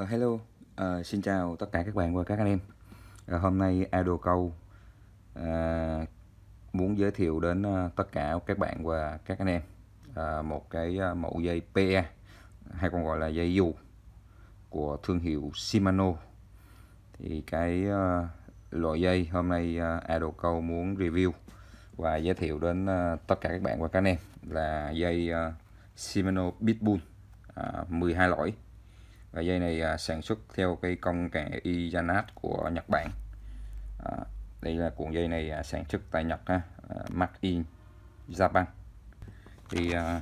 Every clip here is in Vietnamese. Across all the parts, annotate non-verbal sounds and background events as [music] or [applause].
Uh, hello, uh, xin chào tất cả các bạn và các anh em. Uh, hôm nay Ado Câu uh, muốn giới thiệu đến uh, tất cả các bạn và các anh em uh, một cái uh, mẫu dây PE hay còn gọi là dây dù của thương hiệu Shimano. Thì cái uh, loại dây hôm nay uh, Ado Câu muốn review và giới thiệu đến uh, tất cả các bạn và các anh em là dây uh, Shimano Bitbull uh, 12 lõi và dây này à, sản xuất theo cái công nghệ Ijanat của Nhật Bản à, đây là cuộn dây này à, sản xuất tại Nhật ha à, Made in Japan thì à,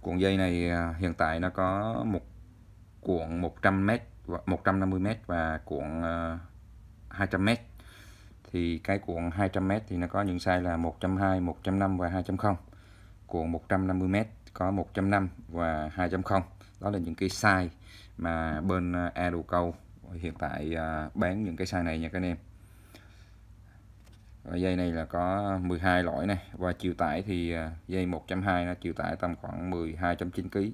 cuộn dây này à, hiện tại nó có một cuộn 100m và 150m và cuộn à, 200m thì cái cuộn 200m thì nó có những size là 120, 150 và 2.0 cuộn 150m có 1.5 và 2.0 đó là những cái size mà bên à, Adu hiện tại à, bán những cái size này nha các anh em và dây này là có 12 lõi này và chiều tải thì à, dây 1.2 nó chiều tải tầm khoảng 12.9 kg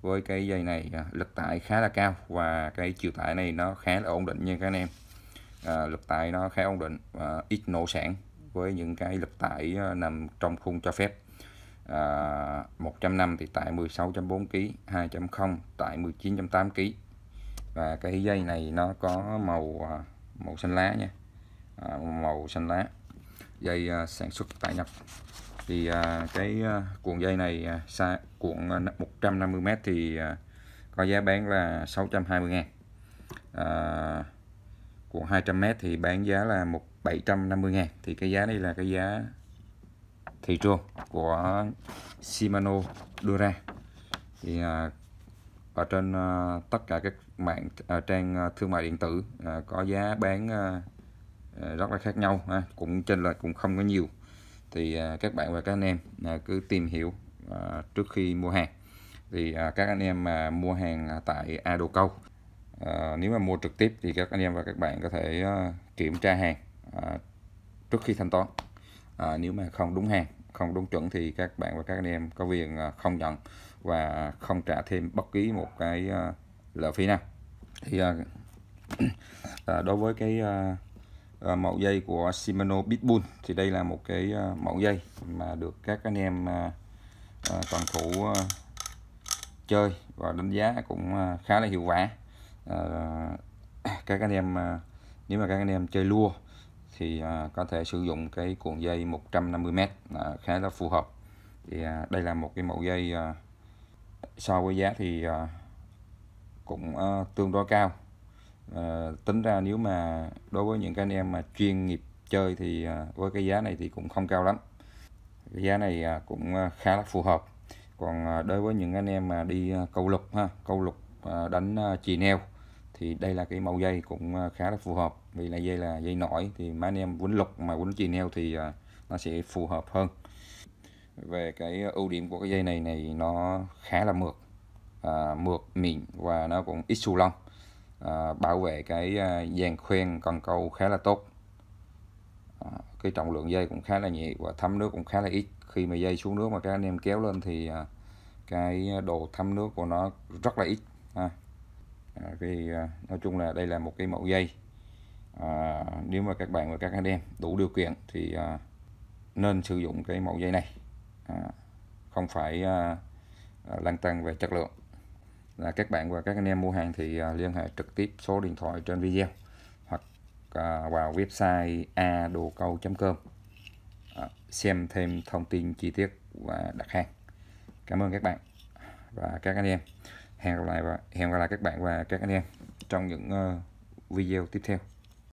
với cái dây này lực tải khá là cao và cái chiều tải này nó khá là ổn định nha các anh em à, lực tải nó khá ổn định và ít nổ sản với những cái lực tải nằm trong khung cho phép 105 à, thì tại 16.4 kg 2.0 tại 19.8 kg và cái dây này nó có màu à, màu xanh lá nha à, màu xanh lá dây sản xuất tại Nhật thì cái cuộn dây này à, xa cuộn 150m thì có giá bán là 620 ngàn à, cuộn 200m thì bán giá là 1 750 ngàn thì cái giá đây là cái giá thị trường của Shimano đưa ra thì à, ở trên à, tất cả các mạng à, trang thương mại điện tử có giá bán rất là khác nhau cũng trên là cũng không có nhiều thì các bạn và các anh em cứ tìm hiểu trước khi mua hàng thì các anh em mà mua hàng tại Ado Câu nếu mà mua trực tiếp thì các anh em và các bạn có thể kiểm tra hàng trước khi thanh toán nếu mà không đúng hàng không đúng chuẩn thì các bạn và các anh em có quyền à, không nhận và không trả thêm bất kỳ một cái à, lệ phí nào thì à, [clears throat] đối với cái mẫu dây của Shimano Bitbull thì đây là một cái mẫu dây mà được các anh em toàn thủ chơi và đánh giá cũng khá là hiệu quả các anh em nếu mà các anh em chơi lua thì à, có thể sử dụng cái cuộn dây 150m là khá là phù hợp thì à, đây là một cái mẫu dây à, so với giá thì à, cũng à, tương đối cao à, tính ra nếu mà đối với những cái anh em mà chuyên nghiệp chơi thì à, với cái giá này thì cũng không cao lắm cái giá này à, cũng à, khá là phù hợp còn à, đối với những anh em mà đi à, câu lục ha câu lục đánh chì neo thì đây là cái màu dây cũng à, khá là phù hợp vì là dây là dây nổi thì má anh em quấn lục mà quấn chì neo thì à, nó sẽ phù hợp hơn về cái ưu điểm của cái dây này này nó khá là mượt à, mượt mịn và nó cũng ít xù lông à, bảo vệ cái à, dàn khoen cần câu khá là tốt à, cái trọng lượng dây cũng khá là nhẹ và thấm nước cũng khá là ít khi mà dây xuống nước mà các anh em kéo lên thì cái độ thấm nước của nó rất là ít ha. À vì à, à, nói chung là đây là một cái mẫu dây à, nếu mà các bạn và các anh em đủ điều kiện thì à, nên sử dụng cái mẫu dây này à, không phải à, à lăn tăng về chất lượng là các bạn và các anh em mua hàng thì à, liên hệ trực tiếp số điện thoại trên video hoặc à, vào website adocâu.com à, xem thêm thông tin chi tiết và đặt hàng cảm ơn các bạn và các anh em hẹn gặp lại và hẹn gặp lại các bạn và các anh em trong những ờ, video tiếp theo